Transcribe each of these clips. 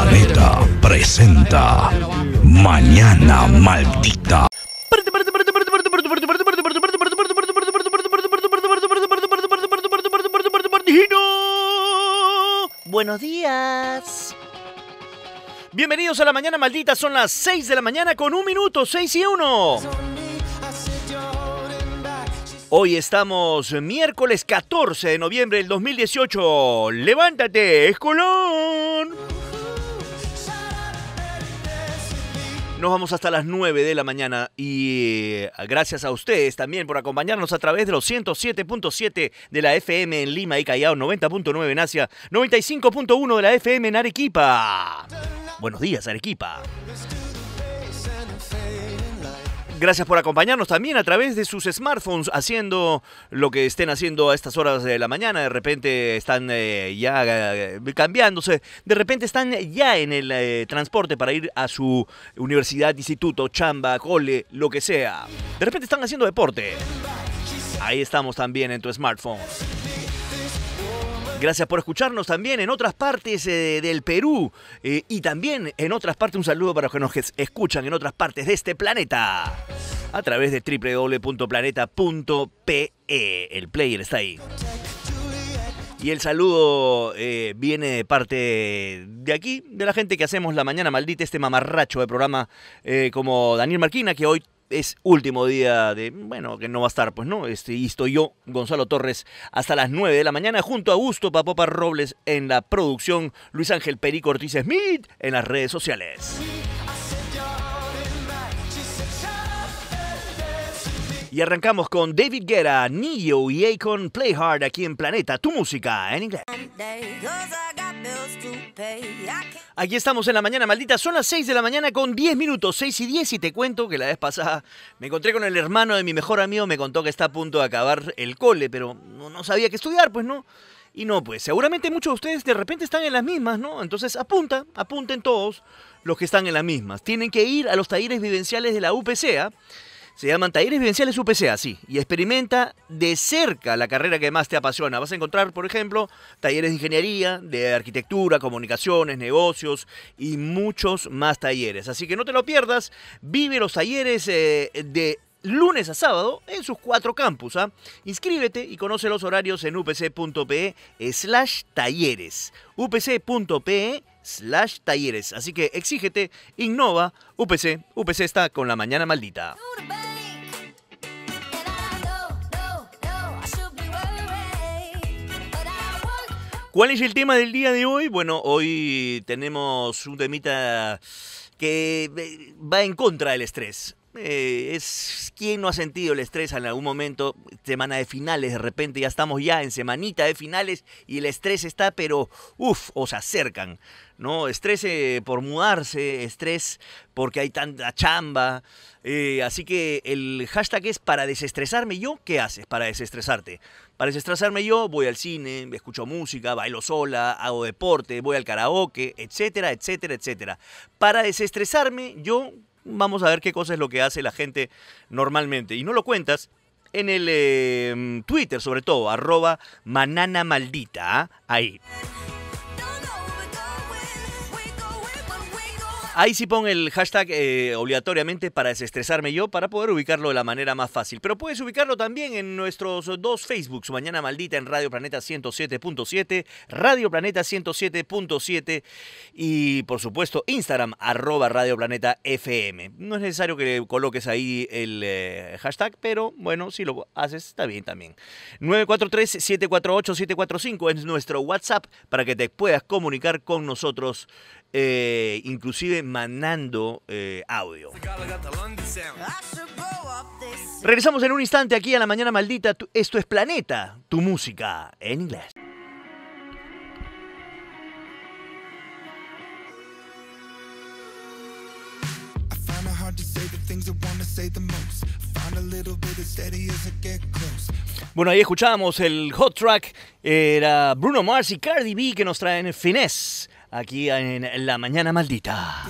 Planeta presenta Mañana Maldita. Buenos días. Bienvenidos a la Mañana Maldita. Son las 6 de la mañana con un minuto, 6 y 1. Hoy estamos miércoles 14 de noviembre del 2018. Levántate, Escolón. Nos vamos hasta las 9 de la mañana y eh, gracias a ustedes también por acompañarnos a través de los 107.7 de la FM en Lima y Callao, 90.9 en Asia, 95.1 de la FM en Arequipa. Buenos días, Arequipa. Gracias por acompañarnos también a través de sus smartphones haciendo lo que estén haciendo a estas horas de la mañana. De repente están eh, ya eh, cambiándose, de repente están ya en el eh, transporte para ir a su universidad, instituto, chamba, cole, lo que sea. De repente están haciendo deporte. Ahí estamos también en tu smartphone. Gracias por escucharnos también en otras partes eh, del Perú eh, y también en otras partes. Un saludo para los que nos escuchan en otras partes de este planeta a través de www.planeta.pe. El player está ahí. Y el saludo eh, viene de parte de aquí, de la gente que hacemos la mañana maldita, este mamarracho de programa como Daniel Marquina, que hoy es último día de, bueno, que no va a estar, pues no, este, y estoy yo, Gonzalo Torres, hasta las 9 de la mañana, junto a Augusto Papopa Robles en la producción, Luis Ángel Perico Ortiz Smith en las redes sociales. Y arrancamos con David Guerra, Neo y Akon Play Hard aquí en Planeta, tu música en inglés. Aquí estamos en la mañana, maldita. Son las 6 de la mañana con 10 minutos, 6 y 10. Y te cuento que la vez pasada me encontré con el hermano de mi mejor amigo. Me contó que está a punto de acabar el cole, pero no, sabía qué estudiar, pues no. Y no, pues seguramente muchos de ustedes de repente están en las mismas, ¿no? Entonces apunta, apunten todos los que están en las mismas. Tienen que ir a los talleres vivenciales de la UPCA. ¿ah? Se llaman Talleres Vivenciales UPCA, así. y experimenta de cerca la carrera que más te apasiona. Vas a encontrar, por ejemplo, talleres de ingeniería, de arquitectura, comunicaciones, negocios y muchos más talleres. Así que no te lo pierdas, vive los talleres eh, de lunes a sábado en sus cuatro campus. ¿ah? Inscríbete y conoce los horarios en upc.pe slash talleres. upc.pe slash talleres. Así que exígete, innova, UPC, UPC está con la mañana maldita. ¿Cuál es el tema del día de hoy? Bueno, hoy tenemos un temita que eh, va en contra del estrés. Eh, es quien no ha sentido el estrés en algún momento, semana de finales, de repente ya estamos ya en semanita de finales y el estrés está, pero uff, os acercan. ¿no? Estrés eh, por mudarse, estrés porque hay tanta chamba. Eh, así que el hashtag es para desestresarme yo, ¿qué haces para desestresarte? Para desestresarme yo voy al cine, escucho música, bailo sola, hago deporte, voy al karaoke, etcétera, etcétera, etcétera. Para desestresarme yo, vamos a ver qué cosa es lo que hace la gente normalmente. Y no lo cuentas, en el em, Twitter sobre todo, arroba manana maldita, ¿ah? ahí. Ahí sí pon el hashtag eh, obligatoriamente para desestresarme yo, para poder ubicarlo de la manera más fácil. Pero puedes ubicarlo también en nuestros dos Facebooks, Mañana Maldita en Radio Planeta 107.7, Radio Planeta 107.7 y por supuesto Instagram, arroba Radio Planeta FM. No es necesario que coloques ahí el eh, hashtag, pero bueno, si lo haces está bien también. 943-748-745 es nuestro WhatsApp para que te puedas comunicar con nosotros eh, inclusive mandando eh, audio. Regresamos en un instante aquí a la mañana maldita. Esto es Planeta, tu música en inglés. Bueno, ahí escuchamos el hot track, era Bruno Mars y Cardi B que nos traen fines aquí en La Mañana Maldita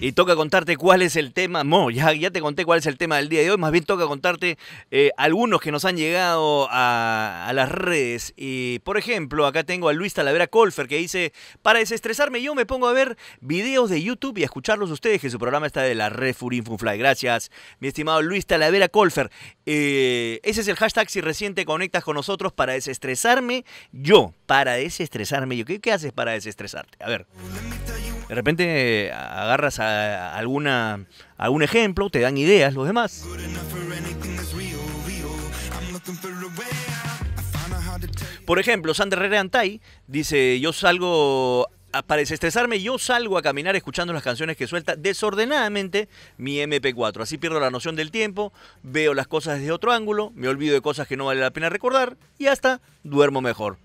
y toca contarte cuál es el tema. ya, ya te conté cuál es el tema del día de hoy. Más bien toca contarte eh, algunos que nos han llegado a, las redes. Y por ejemplo, acá tengo a Luis Talavera Colfer que dice: Para desestresarme, yo me pongo a ver videos de YouTube y a escucharlos ustedes, que su programa está de la red Furin Funfly. Gracias, mi estimado Luis Talavera Colfer. Eh, ese es el hashtag si reciente conectas con nosotros para desestresarme. Yo, para desestresarme, yo, ¿qué, qué haces para desestresarte? A ver de repente agarras alguna, algún ejemplo, te dan ideas los demás. Por ejemplo, Sander Rere Antay dice, yo salgo para desestresarme, yo salgo a caminar escuchando las canciones que suelta desordenadamente mi MP4. Así pierdo la noción del tiempo, veo las cosas desde otro ángulo, me olvido de cosas que no vale la pena recordar y hasta duermo mejor.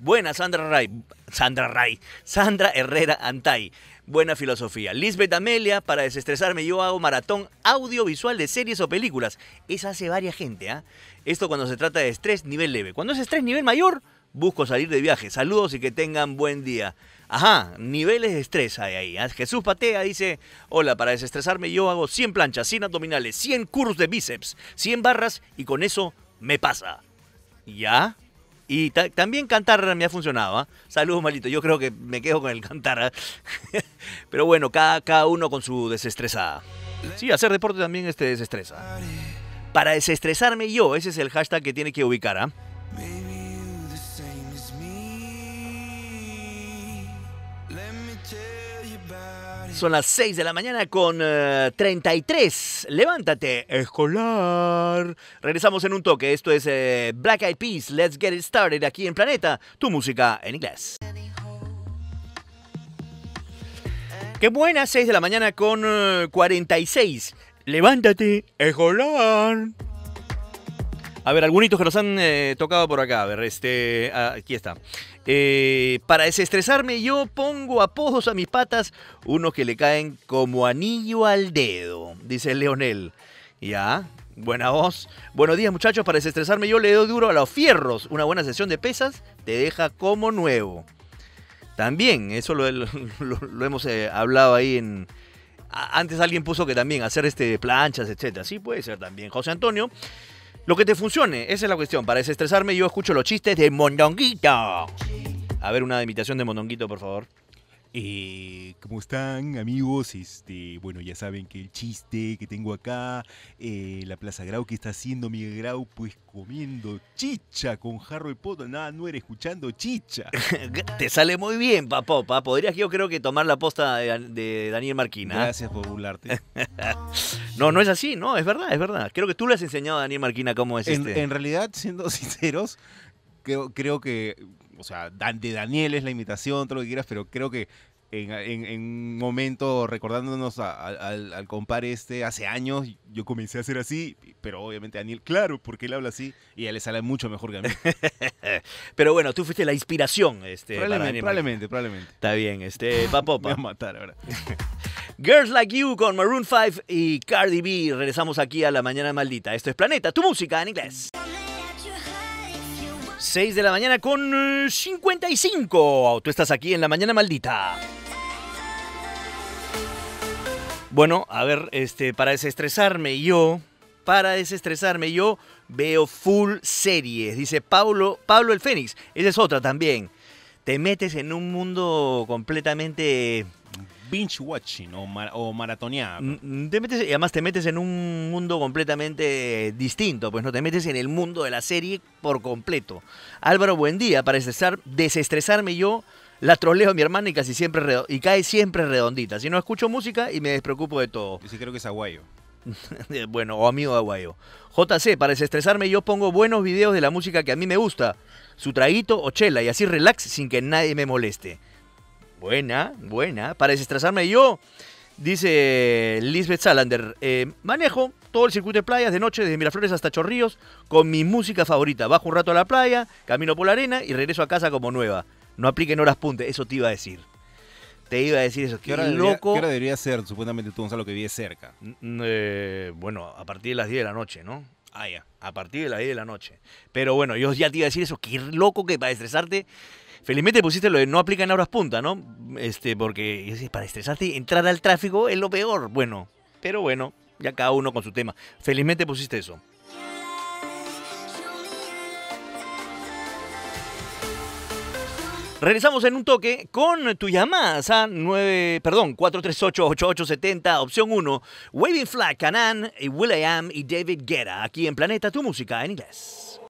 Buena Sandra Ray, Sandra Ray, Sandra Herrera Antay. Buena filosofía. Lisbeth Amelia, para desestresarme yo hago maratón audiovisual de series o películas. Esa hace varias gente, ¿ah? Esto cuando se trata de estrés nivel leve. Cuando es estrés nivel mayor, busco salir de viaje. Saludos y que tengan buen día. Ajá, niveles de estrés hay ahí. ¿ah? Jesús Patea dice, hola, para desestresarme yo hago 100 planchas, 100 abdominales, 100 curls de bíceps, 100 barras y con eso me pasa. ¿Ya? Y también cantar me ha funcionado. ¿ah? Saludos, malito. Yo creo que me quedo con el cantar. ¿ah? Pero bueno, cada, uno con su desestresada. Sí, hacer deporte también este desestresa. Para desestresarme yo, ese es el hashtag que tiene que ubicar. ¿ah? Son las 6 de la mañana con 33. Eh, Levántate, escolar. Regresamos en un toque. Esto es eh, Black Eyed Peas. Let's get it started aquí en Planeta. Tu música en inglés. Qué buena, 6 de la mañana con 46. Eh, Levántate, escolar. A ver, algunos que nos han eh, tocado por acá. A ver, este, ah, aquí está. Eh, para desestresarme yo pongo apodos a mis patas, unos que le caen como anillo al dedo, dice Leonel. Ya, buena voz. Buenos días muchachos, para desestresarme yo le doy duro a los fierros. Una buena sesión de pesas te deja como nuevo. También, eso lo, hemos eh, hablado ahí en, antes alguien puso que también hacer este planchas, etcétera. Sí puede ser también. José Antonio lo que te funcione, esa es la cuestión. Para desestresarme yo escucho los chistes de Mondonguito. A ver una imitación de Mondonguito, por favor. Eh, ¿Cómo están amigos? Este, bueno, ya saben que el chiste que tengo acá, eh, la Plaza Grau, que está haciendo Miguel Grau? Pues comiendo chicha con y poto, Nada, no eres escuchando chicha. Te sale muy bien, papo, papo. Podrías yo creo que tomar la posta de, Daniel Marquina. Gracias por burlarte. no, no es así, no, es verdad, es verdad. Creo que tú le has enseñado a Daniel Marquina cómo es en, este. En realidad, siendo sinceros, creo que o sea, de Daniel es la imitación, todo lo que quieras, pero creo que en, un momento recordándonos al, al este hace años, yo comencé a hacer así, pero obviamente Daniel, claro, porque él habla así y a él le sale mucho mejor que a mí. pero bueno, tú fuiste la inspiración. Este, probablemente, probablemente, Está bien, este, papá Me voy a matar ahora. Girls Like You con Maroon 5 y Cardi B. Regresamos aquí a la mañana maldita. Esto es Planeta, tu música en inglés. 6 de la mañana con 55. Eh, tú estás aquí en la mañana maldita. Bueno, a ver, este, para desestresarme yo, para desestresarme yo veo full series, dice Pablo, Pablo el Fénix. Esa es otra también. Te metes en un mundo completamente binge watching o, mar y además te metes en un mundo completamente distinto, pues no te metes en el mundo de la serie por completo. Álvaro, buen día, para desestresarme yo la troleo a mi hermana y casi siempre y cae siempre redondita. Si no escucho música y me despreocupo de todo. Yo sí creo que es aguayo. bueno, o amigo aguayo. JC, para desestresarme yo pongo buenos videos de la música que a mí me gusta, su traguito o chela y así relax sin que nadie me moleste. Buena, buena. Para desestresarme yo, dice Lisbeth Salander, eh, manejo todo el circuito de playas de noche desde Miraflores hasta Chorrillos con mi música favorita. Bajo un rato a la playa, camino por la arena y regreso a casa como nueva. No apliquen horas punte, eso te iba a decir. Te iba a decir eso. que era loco. ¿Qué hora debería ser, supuestamente, tú, Gonzalo, que vives cerca? Eh, bueno, a partir de las 10 de la noche, ¿no? Ah, ya. A partir de las 10 de la noche. Pero bueno, yo ya te iba a decir eso. Qué loco que para estresarte Felizmente pusiste lo de no aplica en horas punta, ¿no? Este, porque para estresarte, entrar al tráfico es lo peor. Bueno, pero bueno, ya cada uno con su tema. Felizmente pusiste eso. Regresamos en un toque con tu llamada a 9, perdón, 438-8870, opción 1, Waving Flag, Canan, Will.i.am y David Guerra, aquí en Planeta Tu Música en inglés.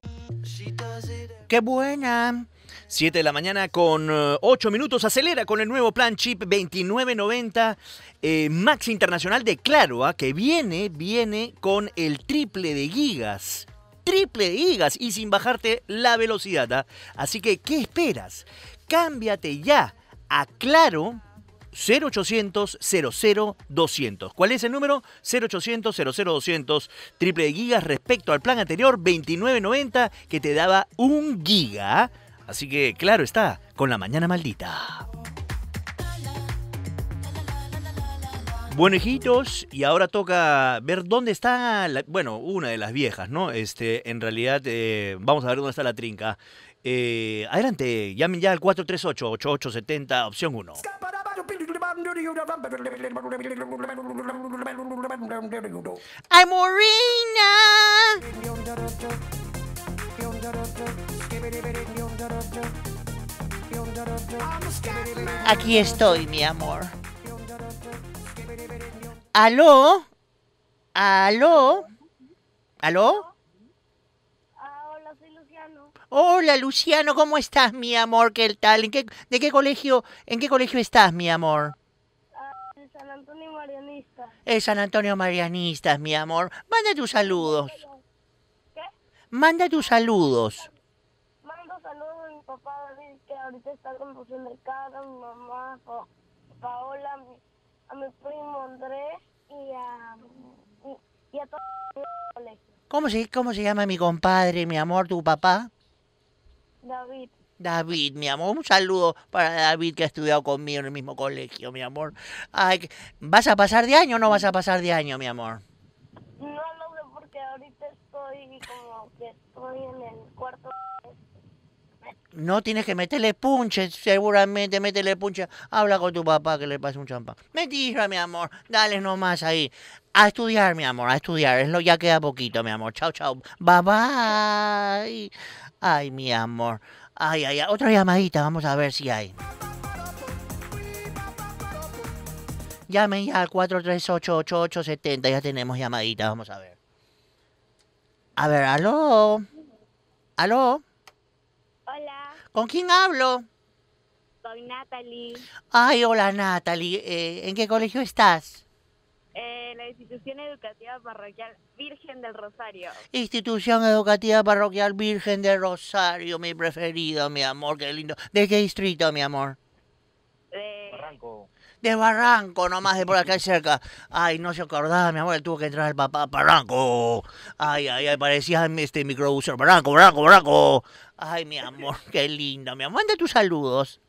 ¡Qué buena! 7 de la mañana con 8 eh, minutos. Acelera con el nuevo plan chip 2990 eh, Max Internacional de Claro, ¿ah? que viene, viene con el triple de gigas. Triple de gigas y sin bajarte la velocidad. ¿ah? Así que, ¿qué esperas? Cámbiate ya a Claro 0800 ¿Cuál es el número? 0800 00200 Triple de gigas respecto al plan anterior 2990 que te daba un giga. ¿ah? Así que, claro está, con la mañana maldita. Bueno, hijitos, y ahora toca ver dónde está, la, bueno, una de las viejas, ¿no? Este, en realidad, eh, vamos a ver dónde está la trinca. Eh, adelante, llamen ya al 438-8870, opción 1. ¡Ay, Aquí estoy, mi amor. Aló. Aló. Aló. Ah, hola, soy Luciano. Hola Luciano, ¿cómo estás, mi amor? ¿Qué tal? ¿En qué, tal en de qué colegio, en qué colegio estás, mi amor? Ah, San Antonio Marianista. En San Antonio Marianistas, mi amor. Manda tus saludos. Manda tus saludos. Mando saludos a mi papá David, que ahorita está con el mercado, a mi mamá, Paola, a mi, primo Andrés y a, y, a todos los colegios. ¿Cómo se, ¿Cómo se llama mi compadre, mi amor, tu papá? David. David, mi amor, un saludo para David que ha estudiado conmigo en el mismo colegio, mi amor. Ay, ¿Vas a pasar de año o no vas a pasar de año, mi amor? en el cuarto. No tienes que meterle punches, seguramente métele punche. Habla con tu papá que le pase un champán. Mentira, mi amor, dale nomás ahí. A estudiar, mi amor, a estudiar. Es lo ya queda poquito, mi amor. Chao, chao. Bye bye. Ay, mi amor. Ay, ay, ay. Otra llamadita, vamos a ver si hay. Llamen ya al 438-8870. Ya tenemos llamadita, vamos a ver. A ver, aló. ¿Aló? Hola. ¿Con quién hablo? Soy Natalie. Ay, hola Natalie. Eh, ¿En qué colegio estás? Eh, la institución educativa parroquial Virgen del Rosario. Institución educativa parroquial Virgen del Rosario, mi preferido, mi amor, qué lindo. ¿De qué distrito, mi amor? Barranco. De Barranco, nomás de por acá cerca. Ay, no se acordaba, mi amor, tuvo que entrar el papá Barranco. Ay, ay, ay, parecía este microbuser. Barranco, Barranco, Barranco. Ay, mi amor, qué lindo. Mi amor, manda tus saludos.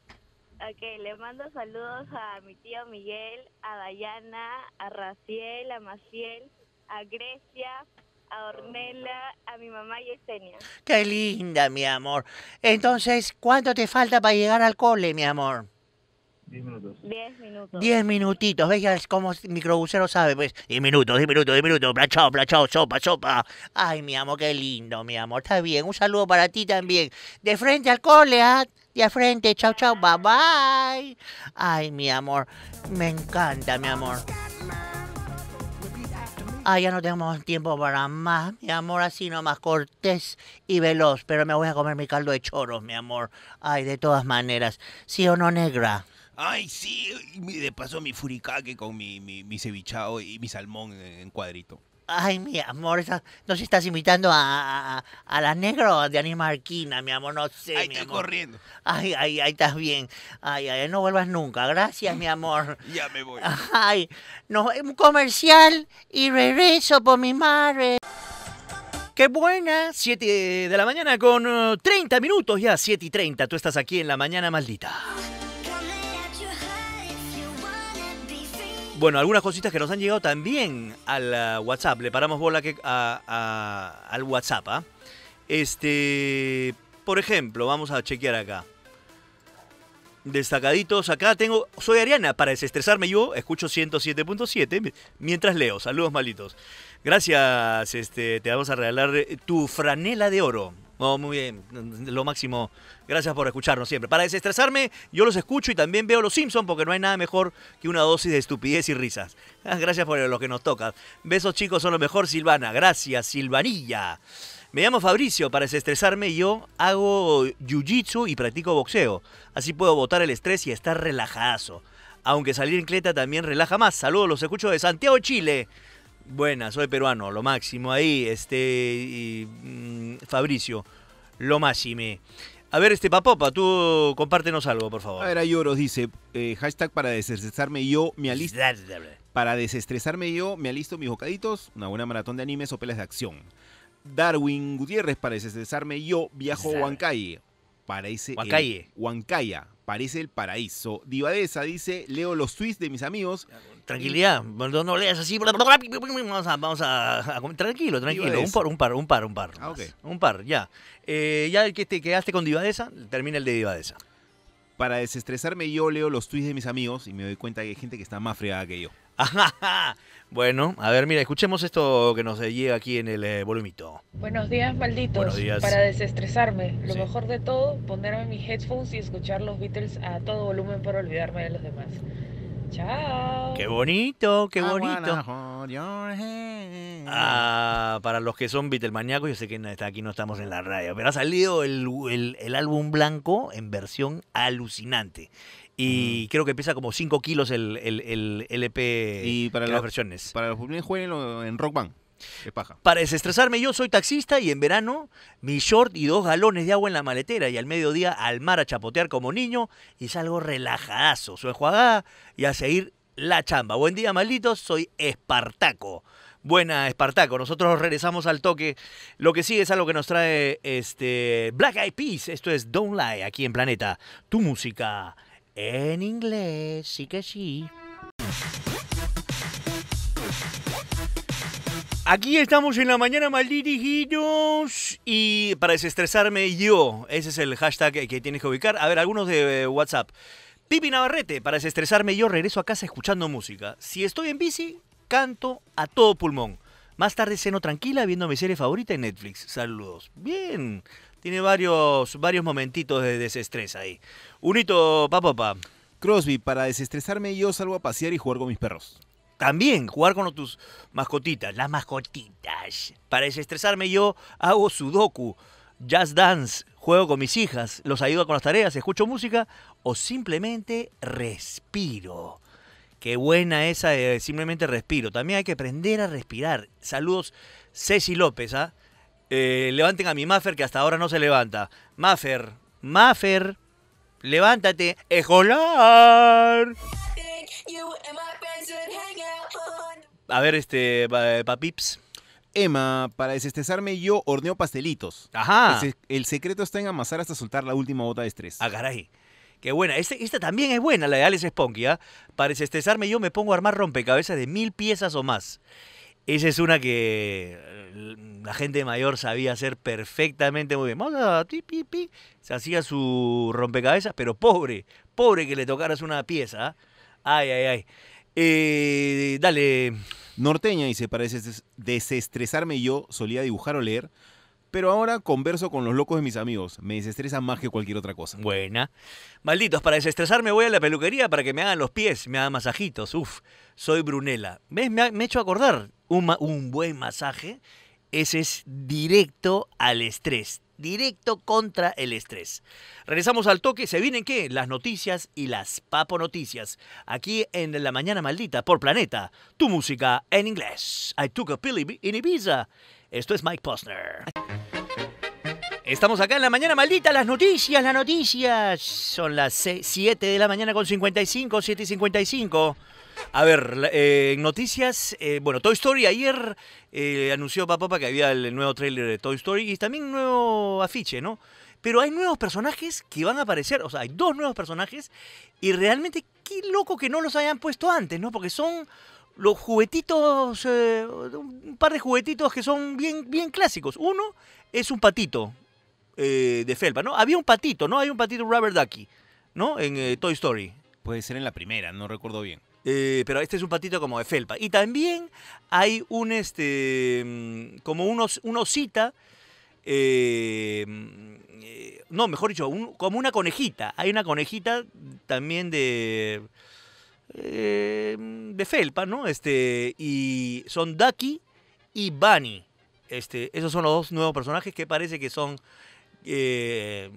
Ok, le mando saludos a mi tío Miguel, a Dayana, a Raciel, a Maciel, a Grecia, a Ornella, a mi mamá Yesenia. Qué linda, mi amor. Entonces, ¿cuánto te falta para llegar al cole, mi amor? Diez minutos. Diez minutos. Diez minutitos. Ves cómo microbusero sabe, pues. Diez minutos, diez minutos, diez minutos. Plachao, plachao, sopa, sopa. Ay, mi amor, qué lindo, mi amor. Está bien. Un saludo para ti también. De frente al cole, ah, De frente. Chao, chao. Bye, bye. Ay, mi amor. Me encanta, mi amor. Ah, ya no tenemos tiempo para más, mi amor, así nomás cortés y veloz, pero me voy a comer mi caldo de choros, mi amor. Ay, de todas maneras, ¿sí o no, negra? Ay, sí, de paso mi furikake con mi, mi, cevichado y mi salmón en cuadrito. Ay, mi amor, nos estás invitando a, a, a la negro de Marquina, mi amor, no sé. Ahí corriendo. Ay, ay, ahí estás bien. Ay, ay, no vuelvas nunca. Gracias, mi amor. ya me voy. Ay, no, un comercial y regreso por mi madre. ¡Qué buena! 7 de la mañana con 30 eh, minutos ya, 7 y 30. Tú estás aquí en la mañana maldita. Bueno, algunas cositas que nos han llegado también al eh, WhatsApp. Le paramos bola a, al WhatsApp. ¿ah? Este, por ejemplo, vamos a chequear acá. Destacaditos, acá tengo. Soy Ariana, para desestresarme yo, escucho 107.7 mientras leo. Saludos malitos. Gracias, este, te vamos a regalar eh, tu franela de oro muy bien, lo máximo. Gracias por escucharnos siempre. Para desestresarme, yo los escucho y también veo Los Simpsons porque no hay nada mejor que una dosis de estupidez y risas. Gracias por lo que nos toca. Besos chicos, son lo mejor, Silvana. Gracias, Silvanilla. Me llamo Fabricio, para desestresarme yo hago jiu-jitsu y practico boxeo. Así puedo botar el estrés y estar relajazo. Aunque salir en cleta también relaja más. Saludos, los escucho de Santiago, Chile. Buenas, soy peruano, lo máximo ahí, este mm, Fabricio, lo máxime. A ver, este Papopa, tú compártenos algo, por favor. A ver, Ayoros dice, eh, hashtag para desestresarme yo, me alisto. Para desestresarme yo, me alisto mis bocaditos, una buena maratón de animes o pelas de acción. Darwin Gutiérrez, para desestresarme yo, viajo a Huancay parece. Huancaya, parece el paraíso. Divadesa dice: leo los tweets de mis amigos. Tranquilidad, no, leas así. Vamos a. tranquilo, tranquilo. Un par, un par, un par, un par. Ah, un par, ya. Eh, ya el que te quedaste con Divadesa, termina el de Divadesa. Para desestresarme, yo leo los tweets de mis amigos y me doy cuenta que hay gente que está más fregada que yo. Bueno, a ver, mira, escuchemos esto que nos llega aquí en el eh, volumito. Buenos días, malditos. Para desestresarme, lo mejor de todo, ponerme mis headphones y escuchar los Beatles a todo volumen para olvidarme de los demás. Chao. Qué bonito, qué ah, bonito. Ah, para los que son maníacos yo sé que aquí no estamos en la radio, pero ha salido el, el, el álbum blanco en versión alucinante. Y creo que pesa como 5 kilos el, LP y para las versiones. Para los jóvenes jueguen en Rock Band. Qué paja. Para desestresarme, yo soy taxista y en verano mi short y dos galones de agua en la maletera y al mediodía al mar a chapotear como niño y algo relajadazo, su jugada y a seguir la chamba. Buen día, malditos, soy Espartaco. Buena, Espartaco. Nosotros regresamos al toque. Lo que sigue es algo que nos trae este Black Eyed Peas. Esto es Don't Lie aquí en Planeta. Tu música en inglés, sí que sí. Aquí estamos en la mañana dirigidos y para desestresarme yo, ese es el hashtag que tienes que ubicar. A ver, algunos de eh, WhatsApp. Pipi Navarrete, para desestresarme yo regreso a casa escuchando música. Si estoy en bici, canto a todo pulmón. Más tarde ceno tranquila viendo mi serie favorita en Netflix. Saludos. Bien tiene varios, varios momentitos de desestrés ahí. Un hito, papá, papá. Crosby, para desestresarme yo salgo a pasear y juego con mis perros. También jugar con tus mascotitas, las mascotitas. Para desestresarme yo hago sudoku, jazz dance, juego con mis hijas, los ayudo con las tareas, escucho música o simplemente respiro. Qué buena esa de simplemente respiro. También hay que aprender a respirar. Saludos Ceci López, ¿ah? Eh, levanten a mi Maffer que hasta ahora no se levanta. Maffer, Maffer, levántate, ejolar. A ver, este, papips. Emma, para desestresarme yo horneo pastelitos. Ajá. El, secreto está en amasar hasta soltar la última bota de estrés. Ah, caray. Qué buena. Este, esta también es buena, la de Alex Sponky, ¿ah? Para desestresarme yo me pongo a armar rompecabezas de mil piezas o más. Esa es una que eh, la gente mayor sabía hacer perfectamente muy bien. Se hacía su rompecabezas, pero pobre, pobre que le tocaras una pieza. ¿ah? Ay, ay, ay. Eh, dale. Norteña dice, para desestresarme yo solía dibujar o leer, pero ahora converso con los locos de mis amigos. Me desestresa más que cualquier otra cosa. Buena. Malditos, para desestresarme voy a la peluquería para que me hagan los pies, me hagan masajitos. Uf, soy Brunela. ¿Ves? Me, me he hecho acordar un, buen masaje, ese es directo al estrés, directo contra el estrés. Regresamos al toque, se vienen qué? Las noticias y las papo noticias, aquí en La Mañana Maldita por Planeta, tu música en inglés. I took a pill in Ibiza. Esto es Mike Posner. Estamos acá en la mañana maldita, las noticias, las noticias. Son las 7 de la mañana con 55, 7 y 55. A ver, en eh, noticias, eh, bueno, Toy Story ayer eh, anunció Papá que había el nuevo tráiler de Toy Story y también un nuevo afiche, ¿no? Pero hay nuevos personajes que van a aparecer, o sea, hay dos nuevos personajes y realmente qué loco que no los hayan puesto antes, ¿no? Porque son los juguetitos, un par de juguetitos que son bien, bien clásicos. Uno es un patito de felpa, ¿no? Había un patito, ¿no? Hay un patito Rubber Ducky, ¿no? En Toy Story. Puede ser en la primera, no recuerdo bien. Eh, pero este es un patito como de felpa. Y también hay un, este, mm, como unos, una osita, eh, mm, no, mejor dicho, como una conejita. Hay una conejita también de... Eh, de felpa, ¿no? Este, y son Ducky y Bunny. Este, esos son los dos nuevos personajes que parece que son eh,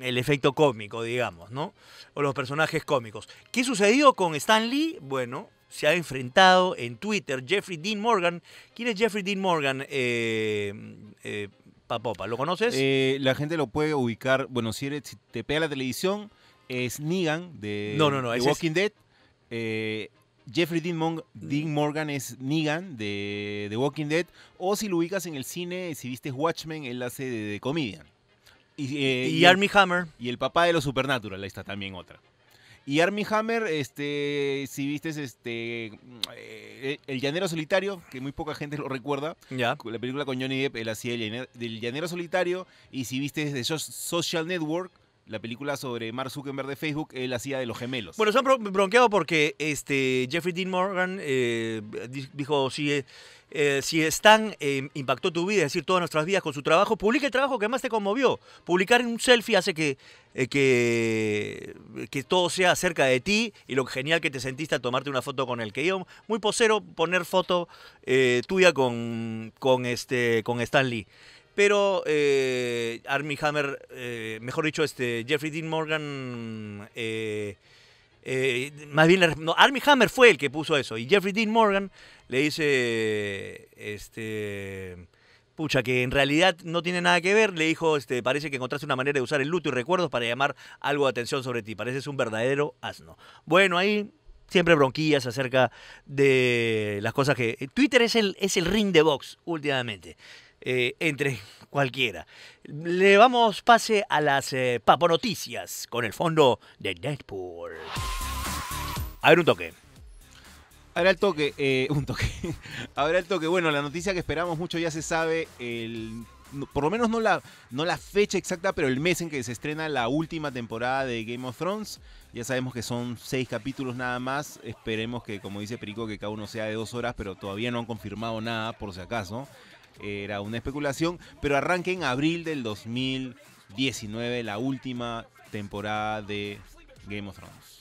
el efecto cómico, digamos, ¿no? O los personajes cómicos. ¿Qué sucedió con Stan Lee? Bueno, se ha enfrentado en Twitter Jeffrey Dean Morgan. ¿Quién es Jeffrey Dean Morgan? Eh, eh Papopa, ¿lo conoces? Eh, la gente lo puede ubicar, bueno, si, te pega la televisión, es Negan de, no, no, no, Walking Dead. Jeffrey Dean, Morgan es Negan de Walking Dead. O si lo ubicas en el cine, si viste Watchmen, él hace de, de comedian. Y, eh, Army Hammer. Y el papá de los Supernatural, ahí está también otra. Y Army Hammer, este, si viste este, eh, El Llanero Solitario, que muy poca gente lo recuerda, la película con Johnny Depp, él hacía el, del Llanero Solitario, y si viste The Social Network, la película sobre Mark Zuckerberg de Facebook, él hacía de los gemelos. Bueno, se han bronqueado porque este, Jeffrey Dean Morgan eh, dijo, si, eh, si Stan em, impactó tu vida, es decir, todas nuestras vidas con su trabajo, publica el trabajo que más te conmovió. Publicar un selfie hace que, eh, que, que todo sea acerca de ti y lo genial que te sentiste al tomarte una foto con el Que yo, muy posero poner foto tuya con, con, este, con Stan Lee. Pero eh, Armie Hammer, eh, mejor dicho, este Jeffrey Dean Morgan, eh, eh, más bien, no, Armie Hammer fue el que puso eso. Y Jeffrey Dean Morgan le dice, este, pucha, que en realidad no tiene nada que ver. Le dijo, este, parece que encontraste una manera de usar el luto y recuerdos para llamar algo de atención sobre ti. Pareces un verdadero asno. Bueno, ahí siempre bronquillas acerca de las cosas que... Twitter es el, es el ring de box últimamente. Eh, entre cualquiera. Le vamos pase a las eh, papo noticias con el fondo de Deadpool. A ver un toque. ver el toque, eh, un toque. ver el toque. Bueno, la noticia que esperamos mucho ya se sabe. El, por lo menos no la, no la fecha exacta, pero el mes en que se estrena la última temporada de Game of Thrones. Ya sabemos que son seis capítulos nada más. Esperemos que, como dice Perico, que cada uno sea de dos horas, pero todavía no han confirmado nada, por si acaso era una especulación, pero arranca en abril del 2019 la última temporada de Game of Thrones.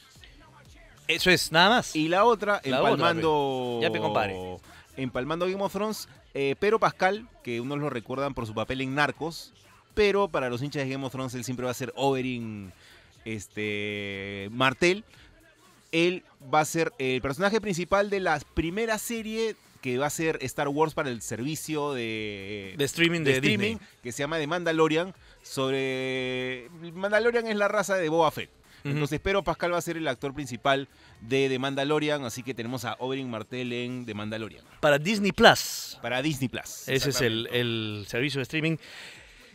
Eso es nada más. Y la otra, empalmando. Pues. ya Empalmando Game of Thrones, eh, pero Pascal, que unos lo recuerdan por su papel en Narcos, pero para los hinchas de Game of Thrones él siempre va a ser Oberyn este, Martel. Él va a ser el personaje principal de la primera serie que va a ser Star Wars para el servicio de, streaming de, que se llama The Mandalorian, sobre... Mandalorian es la raza de Boba Fett. Entonces, Pascal va a ser el actor principal de The Mandalorian, así que tenemos a Oberyn Martell en The Mandalorian. Para Disney Plus. Para Disney Plus. Ese es el, el, servicio de streaming.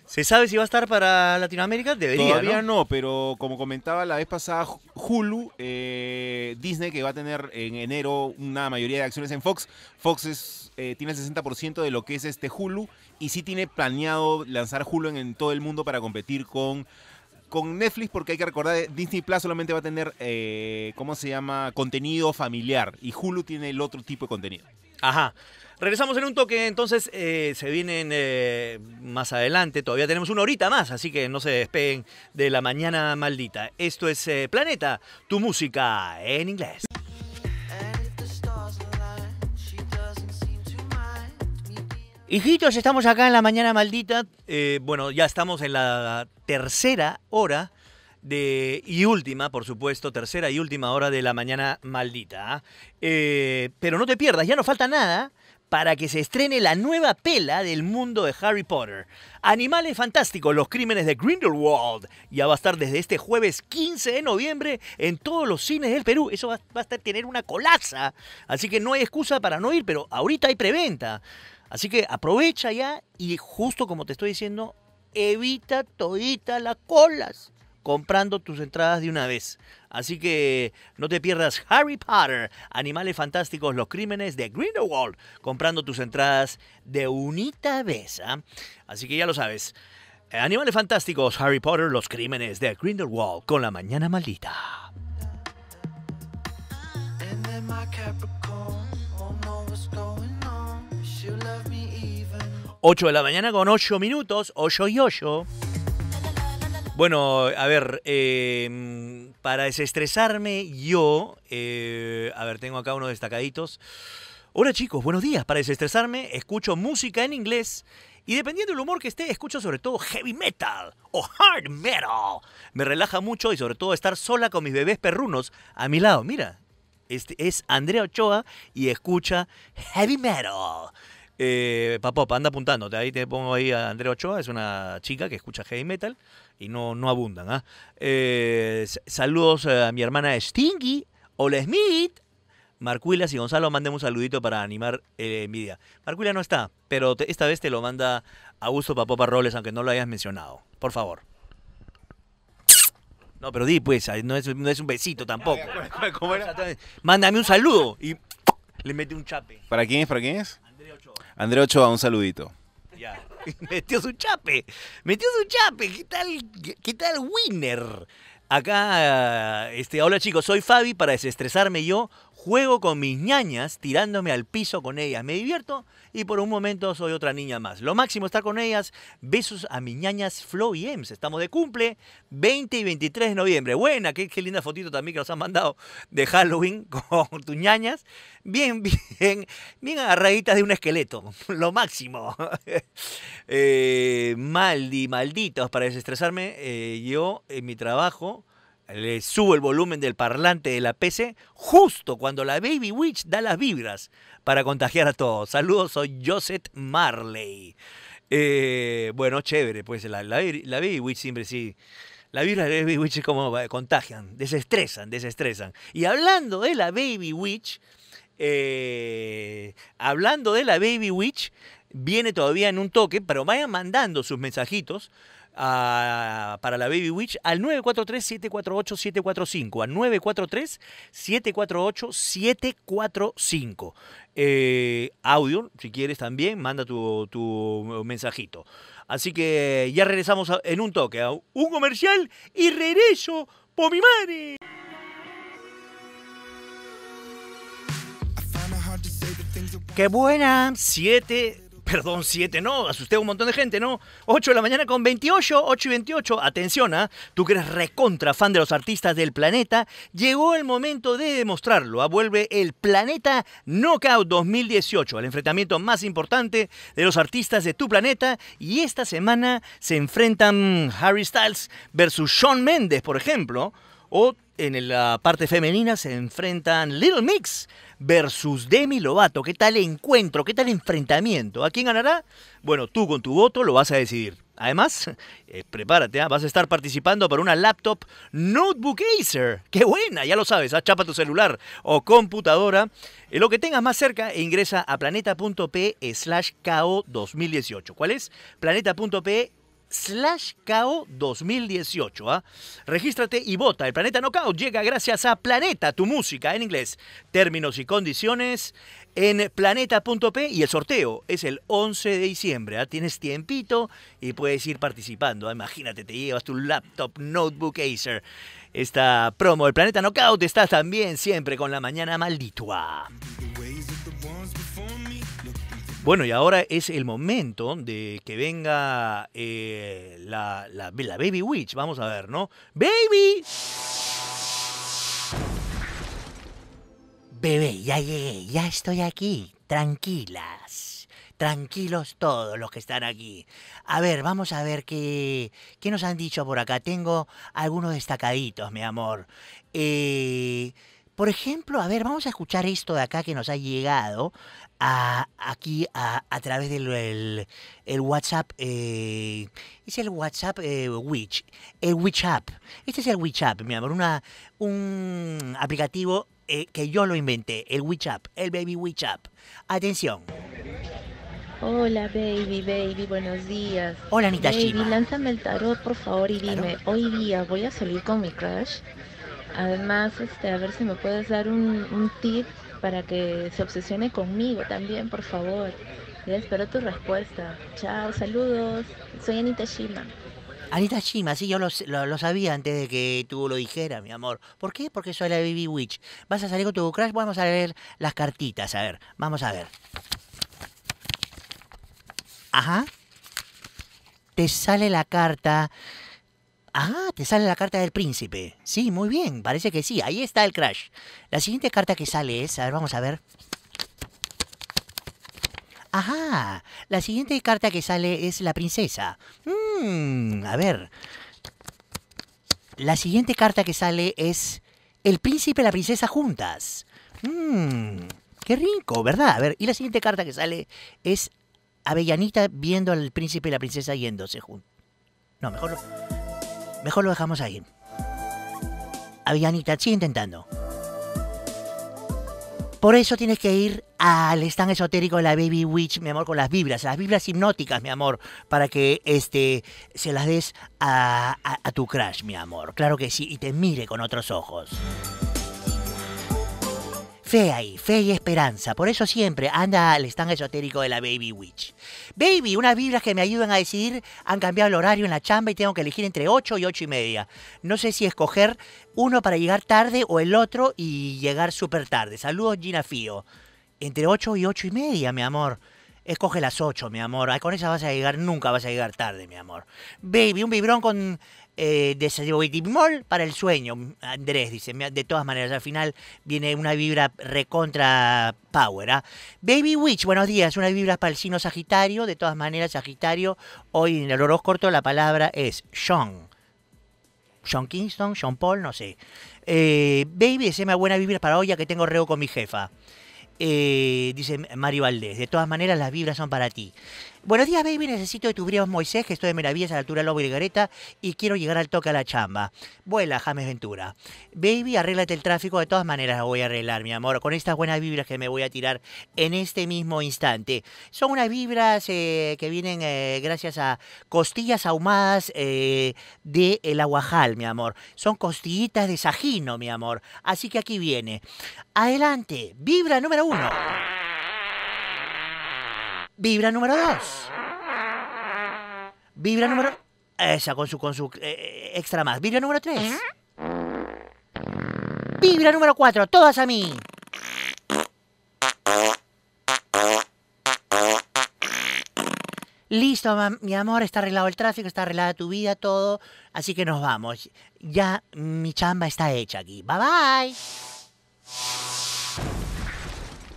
¿Se sabe si va a estar para Latinoamérica? Debería. Todavía no, pero como comentaba la vez pasada, Hulu, eh, Disney, que va a tener en enero una mayoría de acciones en Fox. Fox eh, tiene el 60% de lo que es este Hulu y sí tiene planeado lanzar Hulu en, todo el mundo para competir con con Netflix porque hay que recordar Disney Plus solamente va a tener eh, cómo se llama contenido familiar y Hulu tiene el otro tipo de contenido Ajá. Regresamos en un toque, entonces eh, se vienen eh, más adelante, todavía tenemos una horita más, así que no se despeguen de la mañana maldita. Esto es eh, Planeta, tu música en inglés. Hijitos, estamos acá en la mañana maldita. bueno, ya estamos en la tercera hora y última, por supuesto, tercera y última hora de la mañana maldita. ¿ah? Eh, pero no te pierdas, ya no falta nada para que se estrene la nueva pela del mundo de Harry Potter. Animales Fantásticos, los crímenes de Grindelwald. Ya va a estar desde este jueves 15 de noviembre en todos los cines del Perú. Eso va, a a tener una colaza. Así que no hay excusa para no ir, pero ahorita hay preventa. Así que aprovecha ya y justo como te estoy diciendo, evita todita las colas comprando tus entradas de una vez. Así que no te pierdas Harry Potter, Animales Fantásticos, Los Crímenes de Grindelwald, comprando tus entradas de unita vez. ¿ah? Así que ya lo sabes. Animales Fantásticos, Harry Potter, Los Crímenes de Grindelwald, con la mañana maldita. Ocho de la mañana con ocho minutos, ocho y ocho. Bueno, a ver, em, para desestresarme yo, eh, a ver, tengo acá unos destacaditos. Hola chicos, buenos días. Para desestresarme, escucho música en inglés y dependiendo del humor que esté, escucho sobre todo heavy metal o hard metal. Me relaja mucho y sobre todo estar sola con mis bebés perrunos a mi lado. Mira, este es Andrea Ochoa y escucha heavy metal. Eh, Papop, anda apuntándote. Ahí te pongo ahí a Andrea Ochoa, es una chica que escucha heavy metal y no, no abundan. ¿ah? Eh, saludos eh, a mi hermana Stingy Hola Smith. Marcuilas y Gonzalo, mandemos un saludito para animar eh, Envidia Marcuila no está, pero esta vez te lo manda Augusto Papopa Robles, aunque no lo hayas mencionado. Por favor. No, pero di, pues, no es, un besito tampoco. Mándame un saludo y le mete un chape. ¿Para quién es? ¿Para quién es? André Ochoa, un saludito. Ya. Metió su chape. Metió su chape. ¿Qué tal, qué tal Winner? Acá, este, hola chicos, soy Fabi, para desestresarme yo juego con mis ñañas tirándome al piso con ellas, me divierto y por un momento soy otra niña más. Lo máximo estar con ellas, besos a mis ñañas Flo y Ems, estamos de cumple 20 y 23 de noviembre. Buena, qué, linda fotito también que nos han mandado de Halloween con tus ñañas, bien, bien, bien agarraditas de un esqueleto, lo máximo. Eh, maldi, malditos, para desestresarme eh, yo en mi trabajo le subo el volumen del parlante de la PC justo cuando la Baby Witch da las vibras para contagiar a todos. Saludos, soy Joseph Marley. Eh, bueno, chévere, pues la, Baby Witch siempre sí. La vibra de la Baby Witch es como contagian, desestresan, desestresan. Y hablando de la Baby Witch, eh, hablando de la Baby Witch, viene todavía en un toque, pero vayan mandando sus mensajitos para la Baby Witch al 943-748-745. Al 943-748-745. Eh, audio, si quieres también, manda tu, mensajito. Así que ya regresamos en un toque a un comercial y regreso por mi madre. ¡Qué buena! 7 perdón, 7, no, asusté a un montón de gente, ¿no? 8 de la mañana con 28, 8 y 28, atención, ¿ah? Tú que eres recontra fan de los artistas del planeta, llegó el momento de demostrarlo, ¿ah? Vuelve el Planeta Knockout 2018, el enfrentamiento más importante de los artistas de tu planeta, y esta semana se enfrentan Harry Styles versus Shawn Mendes, por ejemplo, o en la parte femenina se enfrentan Little Mix versus Demi Lovato. ¿Qué tal encuentro? ¿Qué tal enfrentamiento? ¿A quién ganará? Bueno, tú con tu voto lo vas a decidir. Además, eh, prepárate, ¿ah? vas a estar participando por una laptop Notebook Acer. ¡Qué buena! Ya lo sabes, achapa ¿ah? tu celular o computadora. Eh, lo que tengas más cerca e ingresa a planeta.p slash KO 2018. ¿Cuál es? Planeta.p slash KO 2018. ¿ah? Regístrate y vota. El Planeta Knockout llega gracias a Planeta, tu música en inglés. Términos y condiciones en planeta.p y el sorteo es el 11 de diciembre. ¿ah? Tienes tiempito y puedes ir participando. ¿ah? Imagínate, te llevas tu laptop, notebook Acer. Esta promo del Planeta Knockout estás también siempre con la mañana maldita. Bueno, y ahora es el momento de que venga eh, la, Baby Witch. Vamos a ver, ¿no? ¡Baby! Bebé, ya llegué, ya estoy aquí. Tranquilas. Tranquilos todos los que están aquí. A ver, vamos a ver qué, qué nos han dicho por acá. Tengo algunos destacaditos, mi amor. Eh por ejemplo, a ver, vamos a escuchar esto de acá que nos ha llegado a, aquí a, través del el, WhatsApp. Eh, es el WhatsApp eh, Witch, el Witch App. Este es el Witch App, mi amor, una, un aplicativo eh, que yo lo inventé, el Witch App, el Baby Witch App. Atención. Hola, baby, baby, buenos días. Hola, Anita Baby, lánzame el tarot, por favor, y dime, hoy día voy a salir con mi crush. Además, este, a ver si me puedes dar un, tip para que se obsesione conmigo también, por favor. Ya espero tu respuesta. Chao, saludos. Soy Anita Shima. Anita Shima, sí, yo lo, sabía antes de que tú lo dijeras, mi amor. ¿Por qué? Porque soy la Baby Witch. ¿Vas a salir con tu crush? Vamos a leer las cartitas. A ver, vamos a ver. Ajá. Te sale la carta Ah, te sale la carta del príncipe. Sí, muy bien, parece que sí. Ahí está el crash. La siguiente carta que sale es, a ver, vamos a ver. Ajá, la siguiente carta que sale es la princesa. Mmm, a ver. La siguiente carta que sale es el príncipe y la princesa juntas. Mmm, qué rico, ¿verdad? A ver, y la siguiente carta que sale es Avellanita viendo al príncipe y la princesa yéndose juntos. No, mejor no. Mejor lo dejamos ahí. Avianita, sigue intentando. Por eso tienes que ir al stand esotérico de la Baby Witch, mi amor, con las vibras, las vibras hipnóticas, mi amor, para que este, se las des a tu crush, mi amor. Claro que sí, y te mire con otros ojos fe ahí, fe y esperanza. Por eso siempre anda el stand esotérico de la Baby Witch. Baby, unas vibras que me ayudan a decidir, han cambiado el horario en la chamba y tengo que elegir entre 8 y 8 y media. No sé si escoger uno para llegar tarde o el otro y llegar súper tarde. Saludos, Gina Fío. Entre 8 y 8 y media, mi amor. Escoge las 8, mi amor. con esa vas a llegar, nunca vas a llegar tarde, mi amor. Baby, un vibrón con eh, para el sueño, Andrés dice. De todas maneras, al final viene una vibra recontra power. ¿ah?". Baby Witch, buenos días. Una vibra para el signo Sagitario. De todas maneras, Sagitario, hoy en el horóscopo la palabra es Sean. Sean Kingston, Sean Paul, no sé. Eh, baby, me buena vibra para hoy ya que tengo reo con mi jefa. Eh, dice Mario Valdés, de todas maneras las vibras son para ti. Buenos días, baby. Necesito de tu brío Moisés, que estoy de maravillas a la altura de Lobo y Gareta y quiero llegar al toque a la chamba. Vuela, James Ventura. Baby, arréglate el tráfico. De todas maneras, lo voy a arreglar, mi amor, con estas buenas vibras que me voy a tirar en este mismo instante. Son unas vibras eh, que vienen eh, gracias a costillas ahumadas eh, de El Aguajal, mi amor. Son costillitas de sajino, mi amor. Así que aquí viene. Adelante, vibra número uno. Vibra número dos. Vibra número... Esa, con su, con su eh, eh, extra más. Vibra número tres. Vibra número cuatro. Todas a mí. Listo, mi amor, está arreglado el tráfico, está arreglada tu vida, todo. Así que nos vamos. Ya mi chamba está hecha aquí. Bye bye.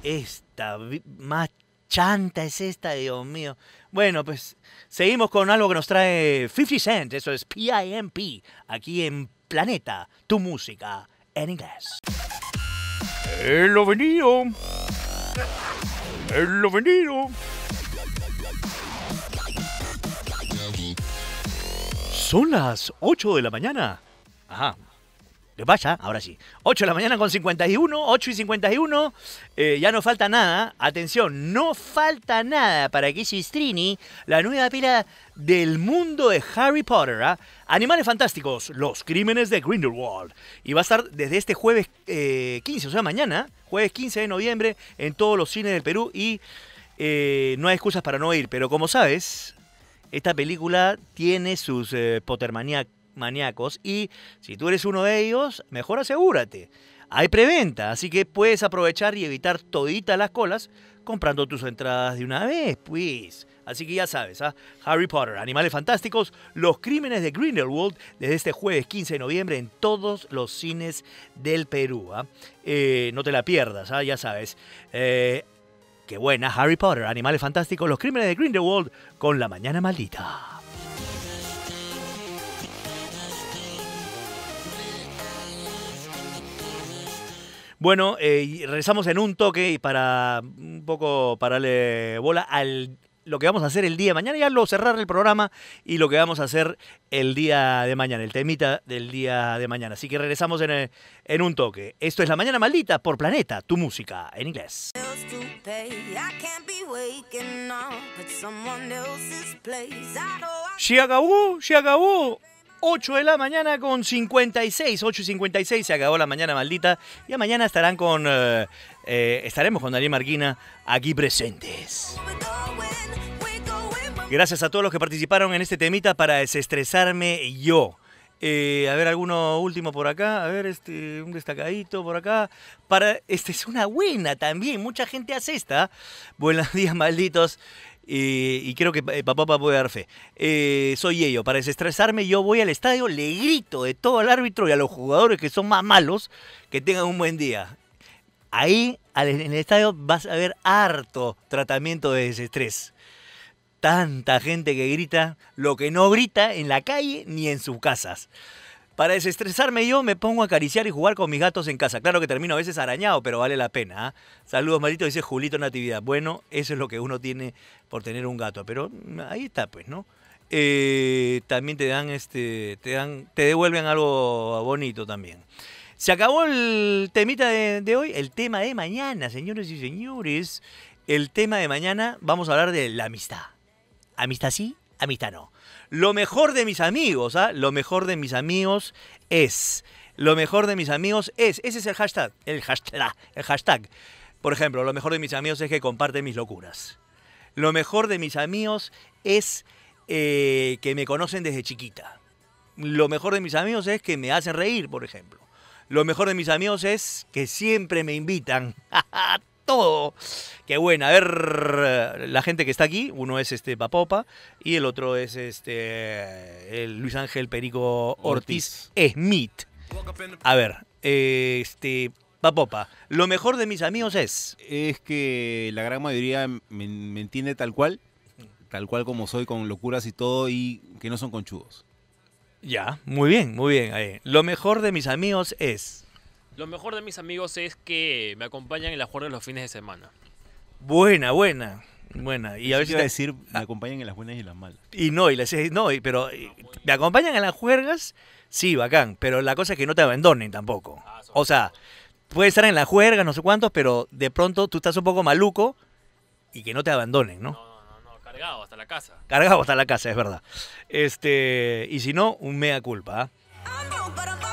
Esta más chanta es esta, Dios mío. Bueno, pues seguimos con algo que nos trae 50 Cent, eso es PIMP, aquí en Planeta, tu música en inglés. hello, venido. hello, venido. Son las 8 de la mañana. Ajá. ¿Qué pasa? Ahora sí. 8 de la mañana con 51, 8 y 51. Eh, ya no falta nada. Atención, no falta nada para que Strini, la nueva pila del mundo de Harry Potter. ¿ah? Animales Fantásticos, los crímenes de Grindelwald. Y va a estar desde este jueves 15, eh, o sea, mañana, jueves 15 de noviembre, en todos los cines del Perú. Y eh, no hay excusas para no ir. Pero como sabes, esta película tiene sus Pottermaniac maníacos y si tú eres uno de ellos, mejor asegúrate. Hay preventa, así que puedes aprovechar y evitar toditas las colas comprando tus entradas de una vez, pues. Así que ya sabes, ¿ah? Harry Potter, Animales Fantásticos, Los Crímenes de Grindelwald, desde este jueves 15 de noviembre en todos los cines del Perú. ¿ah? Eh, no te la pierdas, ¿ah? ya sabes. Eh, qué buena, Harry Potter, Animales Fantásticos, Los Crímenes de Grindelwald, con la mañana maldita. Bueno, eh, regresamos en un toque y para un poco pararle bola al lo que vamos a hacer el día de mañana, ya lo cerrar el programa y lo que vamos a hacer el día de mañana, el temita del día de mañana. Así que regresamos en, eh, en un toque. Esto es La Mañana Maldita por Planeta, tu música en inglés. Se acabó, 8 de la mañana con 56, 8 y 56, se acabó la mañana maldita. Y mañana estarán con, eh, eh, estaremos con Daniel Marquina aquí presentes. Gracias a todos los que participaron en este temita para desestresarme yo. Eh, a ver, alguno último por acá. A ver, este, un destacadito por acá. Para, esta es una buena también. Mucha gente hace esta. Buenos días, malditos. Eh, y creo que eh, papá puede dar fe. Eh, soy ello. Para desestresarme, yo voy al estadio, le grito de todo al árbitro y a los jugadores que son más malos que tengan un buen día. Ahí en el estadio vas a ver harto tratamiento de desestrés. Tanta gente que grita lo que no grita en la calle ni en sus casas. Para desestresarme yo me pongo a acariciar y jugar con mis gatos en casa. Claro que termino a veces arañado, pero vale la pena. ¿ah? Saludos, Marito, dice Julito Natividad. Bueno, eso es lo que uno tiene por tener un gato, pero mm, ahí está, pues, ¿no? Eh, también te dan este te dan te devuelven algo bonito también se acabó el temita de, hoy el tema de mañana señores y señores el tema de mañana vamos a hablar de la amistad amistad sí amistad no lo mejor de mis amigos, ¿ah? Lo mejor de mis amigos es. Lo mejor de mis amigos es. Ese es el hashtag. El hashtag. El hashtag. Por ejemplo, lo mejor de mis amigos es que comparten mis locuras. Lo mejor de mis amigos es eh, que me conocen desde chiquita. Lo mejor de mis amigos es que me hacen reír, por ejemplo. Lo mejor de mis amigos es que siempre me invitan. todo. Qué buena. A ver, la gente que está aquí, uno es este Papopa y el otro es este el Luis Ángel Perico Ortiz, Smith. A ver, este Papopa, lo mejor de mis amigos es. Es que la gran mayoría me, entiende tal cual, tal cual como soy, con locuras y todo, y que no son conchudos. Ya, muy bien, muy bien. Lo mejor de mis amigos es. Lo mejor de mis amigos es que me acompañan en las juergas los fines de semana. Buena, buena. Buena, y a veces. Iba a decir, me ah. acompañan en las buenas y las malas. Y no, y les no pero me acompañan en las juergas, sí, bacán, pero la cosa es que no te abandonen tampoco. Ah, o sea, puedes estar en las juergas, no sé cuántos, pero de pronto tú estás un poco maluco y que no te abandonen, ¿no? No, no, no, cargado hasta la casa. Cargado hasta la casa, es verdad. Este, y si no, un mea culpa. ¿ah?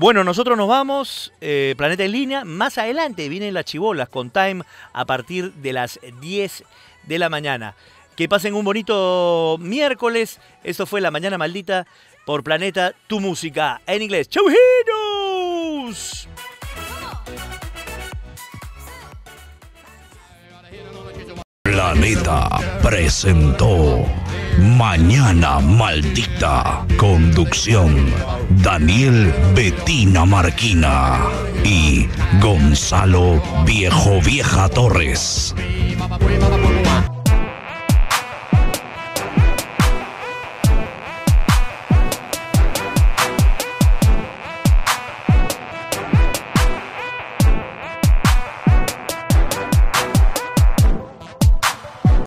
Bueno, nosotros nos vamos, eh, Planeta en Línea. Más adelante vienen las chibolas con Time a partir de las 10 de la mañana. Que pasen un bonito miércoles. Esto fue La Mañana Maldita por Planeta Tu Música en inglés. ¡Chau, Planeta presentó. Mañana Maldita. Conducción. Daniel Betina Marquina. Y Gonzalo Viejo Vieja Torres.